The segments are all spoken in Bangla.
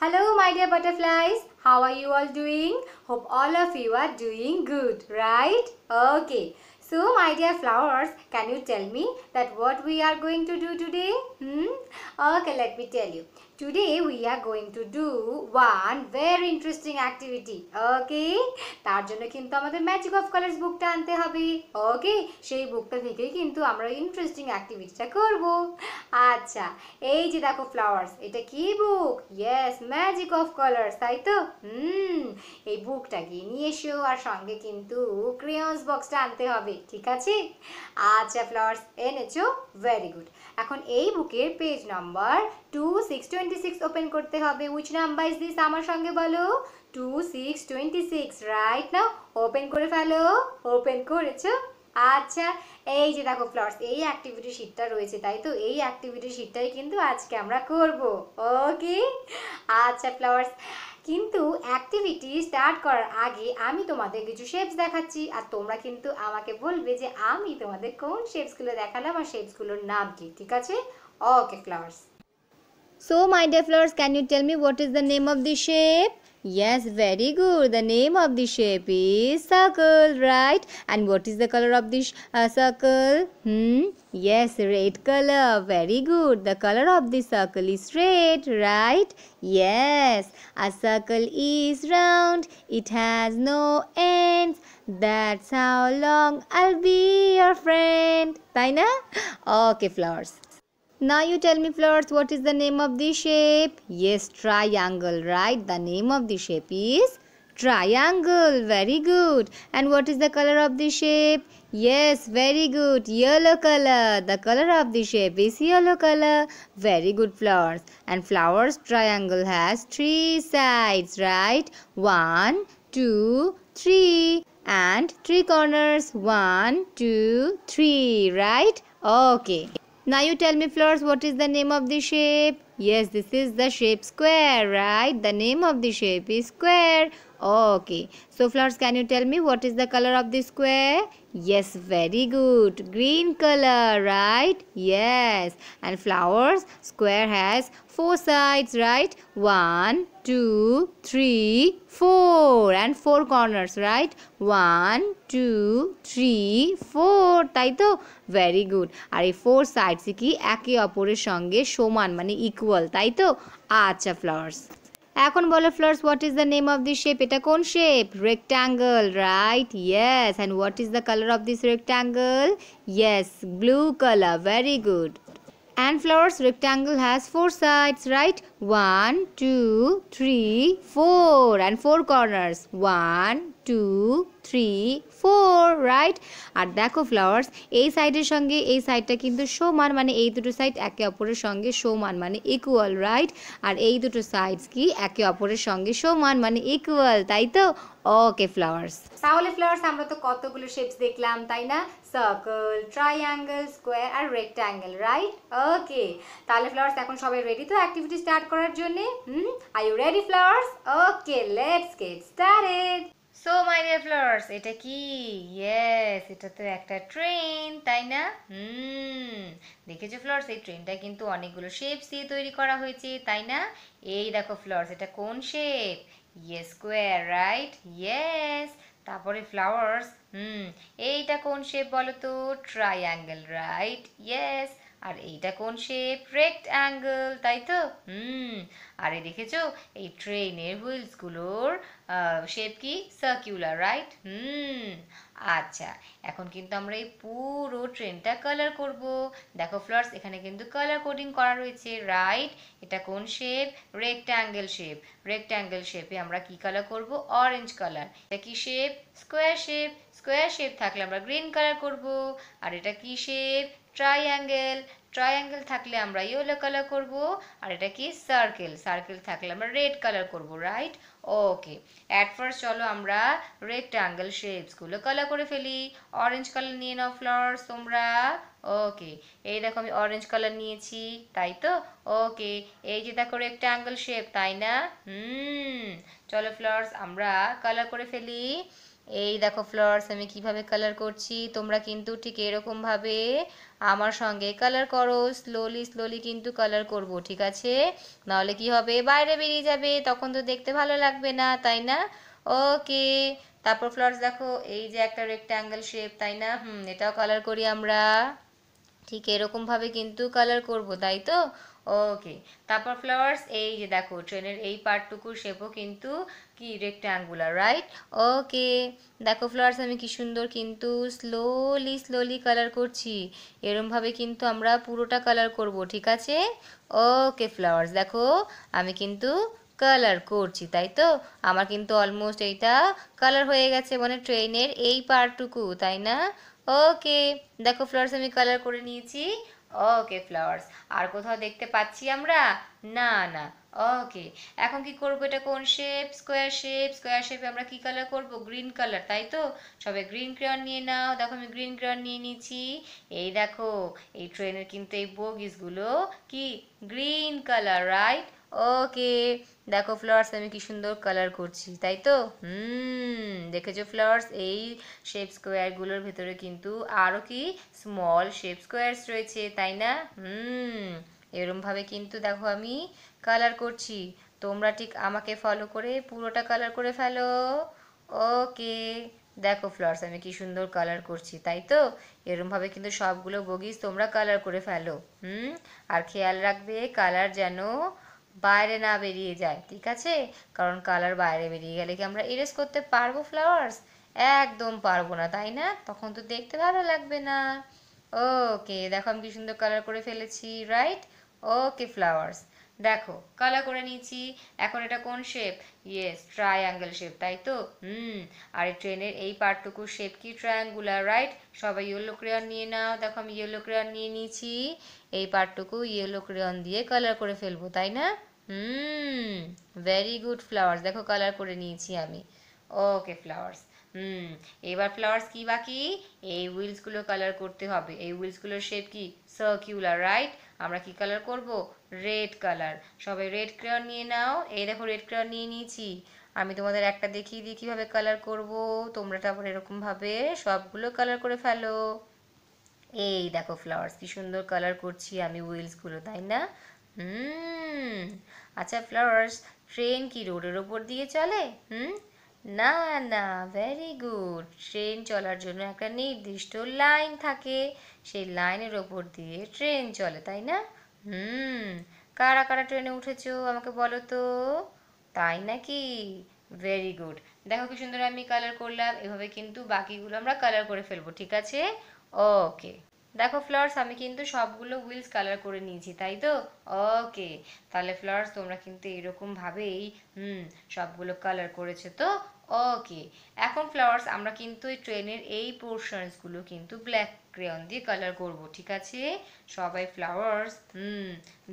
Hello my dear butterflies, how are you all doing? Hope all of you are doing good, right? Okay. So my dear flowers, can you tell me that what we are going to do today? Hmm? Okay, let me tell you. Today we are going to do one very interesting activity. Okay? তার জন্য কিন্তু আমাদের ম্যাজিক অফ কালার্স বুকটা আনতে হবে ওকে সেই বুকটা থেকেই কিন্তু আমরা ইন্টারেস্টিং অ্যাক্টিভিটিটা করব আচ্ছা এই যে দেখো ফ্লাওয়ার্স এটা কি book yes magic of colours তাই তো হুম এই বুকটা গিয়ে নিয়ে এসো আর সঙ্গে কিন্তু ক্রেয়ন্স বক্সটা আনতে হবে ঠিক আছে আচ্ছা ফ্লাওয়ার্স এনেছো ভেরি গুড এখন এই বুকের page number two six twenty twenty six open করতে হবে উইচ নাম্বার ইজ দিস আমার সঙ্গে বলো two six twenty six right now open করে ফেলো ওপেন করেছো আচ্ছা এই যে দেখো ফ্লার্স এই অ্যাক্টিভিটি শিটটা রয়েছে তাই তো এই অ্যাক্টিভিটি শিটটাই কিন্তু আজকে আমরা করব ওকে আচ্ছা ফ্লাওয়ার্স কিন্তু অ্যাক্টিভিটি স্টার্ট করার আগে আমি তোমাদের কিছু শেপস দেখাচ্ছি আর তোমরা কিন্তু আমাকে বলবে যে আমি তোমাদের কোন শেপসগুলো দেখালাম আর শেপসগুলোর নাম কি ঠিক আছে okay flowers So my dear flowers, can you tell me what is the name of the shape? Yes, very good. The name of the shape is circle, right? And what is the color of this uh, circle? Hmm? Yes, red color. Very good. The color of the circle is red, right? Yes. A circle is round. It has no ends. That's how long I'll be your friend. Taina? Okay, flowers. Now you tell me flowers, what is the name of the shape? Yes, triangle, right? The name of the shape is triangle. Very good. And what is the color of the shape? Yes, very good. Yellow color. The color of the shape is yellow color. Very good flowers. And flowers triangle has three sides, right? One, two, three. And three corners. One, two, three, right? Okay. Now you tell me flowers, what is the name of the shape? Yes, this is the shape square, right? The name of the shape is square. Okay. So, flowers, can you tell me what is the color of the square? Yes, very good. Green color, right? Yes. And flowers, square has four sides, right? One, two, three, four. And four corners, right? One, two, three, four. তাই তো ভেরি গুড আর এই ফোর সাইডস কি একে অপরের সঙ্গে সমান মানে ইকুয়াল তাই তো আচ্ছা ফ্লাওয়ার্স এখন বলো flowers what is the name of this shape এটা কোন shape rectangle right yes and what is the colour of this rectangle yes blue colour very good and flowers rectangle has four sides right One, two, three, four, and four corners One, two, three four right আর দেখো ফ্লাওয়ার্স এই সাইডের সঙ্গে এই সাইডটা কিন্তু সমান মানে এই দুটো সাইড একে অপরের সঙ্গে সমান মানে ইকুয়াল রাইট আর এই দুটো সাইডস কি একে অপরের সঙ্গে সমান মানে ইকুয়াল তাই তো ওকে ফ্লাওয়ার্স তাহলে ফ্লাওয়ার্স আমরা তো কতগুলো শেপস দেখলাম তাই না সার্কল ট্রাইঅ্যাঙ্গেল স্কোয়ার আর রেক্ট্যাঙ্গেল রাইট ওকে তাহলে ফ্লাওয়ার্স এখন সবাই রেডি তো অ্যাক্টিভিটি স্টার্ট করার জন্য hmm are you ready flowers okay let's get started so my dear flowers এটা কি ইয়েস এটা তো একটা ট্রেন তাই না হুম দেখেছো ফ্লাওয়ার্স এই ট্রেনটা কিন্তু অনেকগুলো শেপস দিয়ে তৈরি করা হয়েছে তাই না এই দেখো ফ্লাওয়ার্স এটা কোন শেপ ইয়ে স্কোয়ার রাইট ইয়েস তারপরে ফ্লাওয়ার্স হুম এইটা কোন শেপ বলো তো অ্যাঙ্গেল রাইট ইয়েস আর এইটা কোন শেপ রেক্ট অ্যাঙ্গেল তাই তো হুম আর এই দেখেছো এই ট্রেনের হুইলসগুলোর শেপ কি সার্কিউলার রাইট হুম আচ্ছা এখন কিন্তু আমরা এই পুরো ট্রেনটা কালার করব দেখো ফ্লার্স এখানে কিন্তু কালার কোডিং করা রয়েছে রাইট এটা কোন শেপ অ্যাঙ্গেল শেপ অ্যাঙ্গেল শেপে আমরা কি কালার করব অরেঞ্জ কালার এটা কি shape square shape square shape থাকলে আমরা গ্রিন কালার করব আর এটা কি শেপ ট্রাইঅ্যাঙ্গেল ট্রাইঅ্যাঙ্গেল থাকলে আমরা ইয়েলো কালার করব আর এটা কি সার্কেল সার্কেল থাকলে আমরা রেড কালার করব রাইট ওকে অ্যাট ফার্স্ট চলো আমরা রেক্টাঙ্গেল শেপসগুলো কালার করে ফেলি অরেঞ্জ কালার নিয়ে নাও ফ্লাওয়ার্স তোমরা ওকে এই দেখো আমি অরেঞ্জ কালার নিয়েছি তাই তো ওকে এই যে দেখো রেক্টাঙ্গেল শেপ তাই না হুম চলো ফ্লাওয়ার্স আমরা কালার করে ফেলি এই দেখো ফ্লাওয়ার্স আমি কিভাবে কালার করছি তোমরা কিন্তু ঠিক এরকমভাবে আমার সঙ্গে কালার করো স্লোলি স্লোলি কিন্তু কালার করব ঠিক আছে নাহলে কি হবে বাইরে বেরিয়ে যাবে তখন তো দেখতে ভালো লাগবে না তাই না ওকে তারপর ফ্লাওয়ার্স দেখো এই যে একটা রেক্ট্যাঙ্গেল শেপ তাই না হুম এটাও কালার করি আমরা ঠিক এরকমভাবে কিন্তু কালার করব তাই তো ওকে তারপর ফ্লাওয়ার্স এই যে দেখো ট্রেনের এই পার্টটুকুর শেপও কিন্তু কি রেক্ট্যাঙ্গুলার রাইট ওকে দেখো ফ্লাওয়ার্স আমি কি সুন্দর কিন্তু স্লোলি স্লোলি কালার করছি এরমভাবে কিন্তু আমরা পুরোটা কালার করব ঠিক আছে ওকে ফ্লাওয়ার্স দেখো আমি কিন্তু কালার করছি তাই তো আমার কিন্তু অলমোস্ট এইটা কালার হয়ে গেছে মানে ট্রেনের এই পার্টটুকু তাই না ওকে দেখো ফ্লাওয়ার্স আমি কালার করে নিয়েছি ওকে ফ্লাওয়ার্স আর কোথাও দেখতে পাচ্ছি আমরা না না ওকে এখন কি করব এটা কোন শেপ স্কোয়ার শেপ স্কোয়ার শেপে আমরা কি কালার করব গ্রিন কালার তাই তো সবে গ্রিন ক্রেয়ন নিয়ে নাও দেখো আমি গ্রিন ক্রেয়ন নিয়ে নিয়েছি এই দেখো এই ট্রেনের কিন্তু এই বগিসগুলো কি গ্রিন কালার রাইট ওকে দেখো ফ্লাওয়ার্স আমি কি সুন্দর কালার করছি তাই তো হুম দেখেছো ফ্লাওয়ার্স এই শেপ স্কোয়ারগুলোর ভেতরে কিন্তু আরও কি স্মল শেপ স্কোয়ার্স রয়েছে তাই না হুম এরমভাবে কিন্তু দেখো আমি কালার করছি তোমরা ঠিক আমাকে ফলো করে পুরোটা কালার করে ফেলো ওকে দেখো ফ্লাওয়ার্স আমি কি সুন্দর কালার করছি তাই তো এরমভাবে কিন্তু সবগুলো বগিস তোমরা কালার করে ফেলো হুম আর খেয়াল রাখবে কালার যেন বাইরে না বেরিয়ে যায় ঠিক আছে কারণ কালার বাইরে বেরিয়ে গেলে কি আমরা ইরেজ করতে পারবো ফ্লাওয়ার্স একদম পারবো না তাই না তখন তো দেখতে ভালো লাগবে না ওকে দেখো আমি কি সুন্দর কালার করে ফেলেছি রাইট ওকে ফ্লাওয়ার্স দেখো কালার করে নিয়েছি এখন এটা কোন শেপ ইয়েস ট্রায়াঙ্গেল শেপ তাই তো হুম আর ট্রেনের এই পার্টটুকু শেপ কি ট্রায়াঙ্গুলার রাইট সবাই ইয়েলো ক্রেয়ন নিয়ে নাও দেখো আমি ইয়েলো ক্রেয়ন নিয়ে নিয়েছি এই পার্টটুকু ইয়েলো ক্রেয়ন দিয়ে কালার করে ফেলবো তাই না হুম ভেরি গুড ফ্লাওয়ার্স দেখো কালার করে নিয়েছি আমি ওকে ফ্লাওয়ার্স হুম এবার ফ্লাওয়ার্স কি বাকি এই উইলসগুলো কালার করতে হবে এই উইলসগুলোর শেপ কি সার্কিউলার রাইট আমরা কি কালার করব রেড কালার সবাই রেড ক্রেয়ার নিয়ে নাও এই দেখো রেড ক্রেয়ার নিয়ে নিয়েছি আমি তোমাদের একটা দেখিয়ে দিই কীভাবে কালার করব তোমরা তারপর এরকমভাবে সবগুলো কালার করে ফেলো এই দেখো ফ্লাওয়ার্স কি সুন্দর কালার করছি আমি উইলসগুলো তাই না হুম আচ্ছা ফ্লাওয়ার্স ট্রেন কি রোডের ওপর দিয়ে চলে হুম না না ভেরি গুড ট্রেন চলার জন্য একটা নির্দিষ্ট লাইন থাকে সেই লাইনের ওপর দিয়ে ট্রেন চলে তাই না হুম কারা কারা ট্রেনে উঠেছো আমাকে বলো তো তাই নাকি ভেরি গুড দেখো কি সুন্দর আমি কালার করলাম এভাবে কিন্তু বাকিগুলো আমরা কালার করে ফেলবো ঠিক আছে ওকে দেখো ফ্লাওয়ার্স আমি কিন্তু সবগুলো উইলস কালার করে নিয়েছি তাই তো ওকে তাহলে ফ্লাওয়ার্স তোমরা কিন্তু এরকমভাবেই হুম সবগুলো কালার করেছে তো ওকে এখন ফ্লাওয়ার্স আমরা কিন্তু এই ট্রেনের এই পোর্শনসগুলো কিন্তু ব্ল্যাক ক্রেয়ন দিয়ে কালার করব ঠিক আছে সবাই ফ্লাওয়ার্স হুম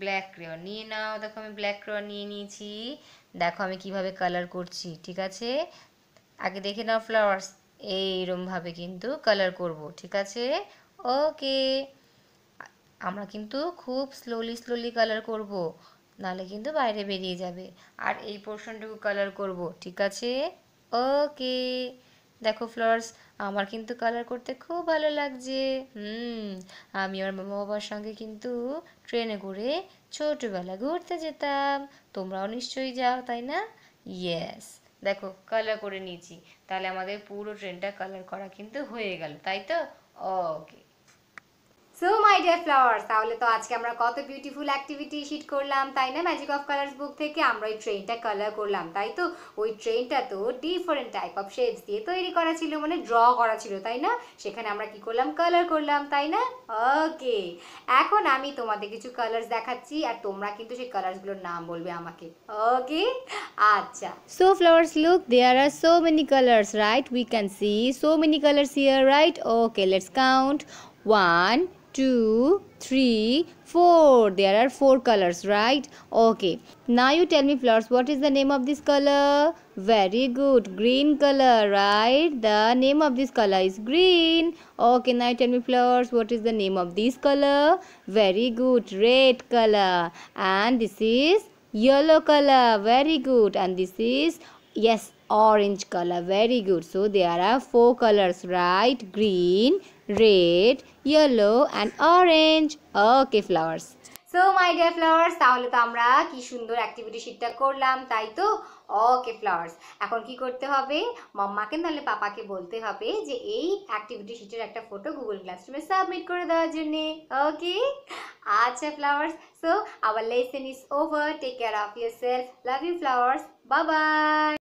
ব্ল্যাক ক্রেয়ন নিয়ে নাও দেখো আমি ব্ল্যাক ক্রেয়ন নিয়ে নিয়েছি দেখো আমি কিভাবে কালার করছি ঠিক আছে আগে দেখে নাও ফ্লাওয়ার্স এইরমভাবে কিন্তু কালার করব ঠিক আছে ওকে আমরা কিন্তু খুব স্লোলি স্লোলি কালার করব নালে কিন্তু বাইরে বেরিয়ে যাবে আর এই পোর্শনটুকু কালার করব ঠিক আছে ওকে দেখো ফ্লাওয়ার্স আমার কিন্তু কালার করতে খুব ভালো লাগছে হুম আমি আমার মামা বাবার সঙ্গে কিন্তু ট্রেনে করে ছোটোবেলা ঘুরতে যেতাম তোমরাও নিশ্চয়ই যাও তাই না ইয়েস দেখো কালার করে নিয়েছি তাহলে আমাদের পুরো ট্রেনটা কালার করা কিন্তু হয়ে গেল তাই তো okay so my dear flowers তাহলে তো আজকে আমরা কত বিউটিফুল অ্যাক্টিভিটি শিট করলাম তাই না ম্যাজিক অফ কালার্স বুক থেকে আমরা ওই ট্রেনটা কালার করলাম তাই তো ওই ট্রেনটা তো ডিফারেন্ট টাইপ অফ শেডস দিয়ে তৈরি করা ছিল মানে ড্র করা ছিল তাই না সেখানে আমরা কি করলাম কালার করলাম তাই না ওকে এখন আমি তোমাদের কিছু কালার্স দেখাচ্ছি আর তোমরা কিন্তু সেই কালার্সগুলোর নাম বলবে আমাকে ওকে আচ্ছা so flowers look there are so many colours right we can see so many colours here right okay let's count one two, three, four. There are four colors, right? Okay. Now you tell me, flowers, what is the name of this color? Very good. Green color, right? The name of this color is green. Okay, now you tell me, flowers, what is the name of this color? Very good. Red color. And this is yellow color. Very good. And this is, yes, orange color. Very good. So, there are four colors, right? Green, red, yellow and orange okay flowers so my dear flowers তাহলে তো আমরা কি সুন্দর অ্যাক্টিভিটি শিটটা করলাম তাই তো ওকে ফ্লাওয়ার্স এখন কি করতে হবে মাম্মাকে নাহলে পাপাকে বলতে হবে যে এই অ্যাক্টিভিটি শিটের একটা ফটো গুগল ক্লাসরুমে সাবমিট করে দেওয়ার জন্যে ওকে আচ্ছা flowers so our lesson is over take care of yourself love you flowers bye by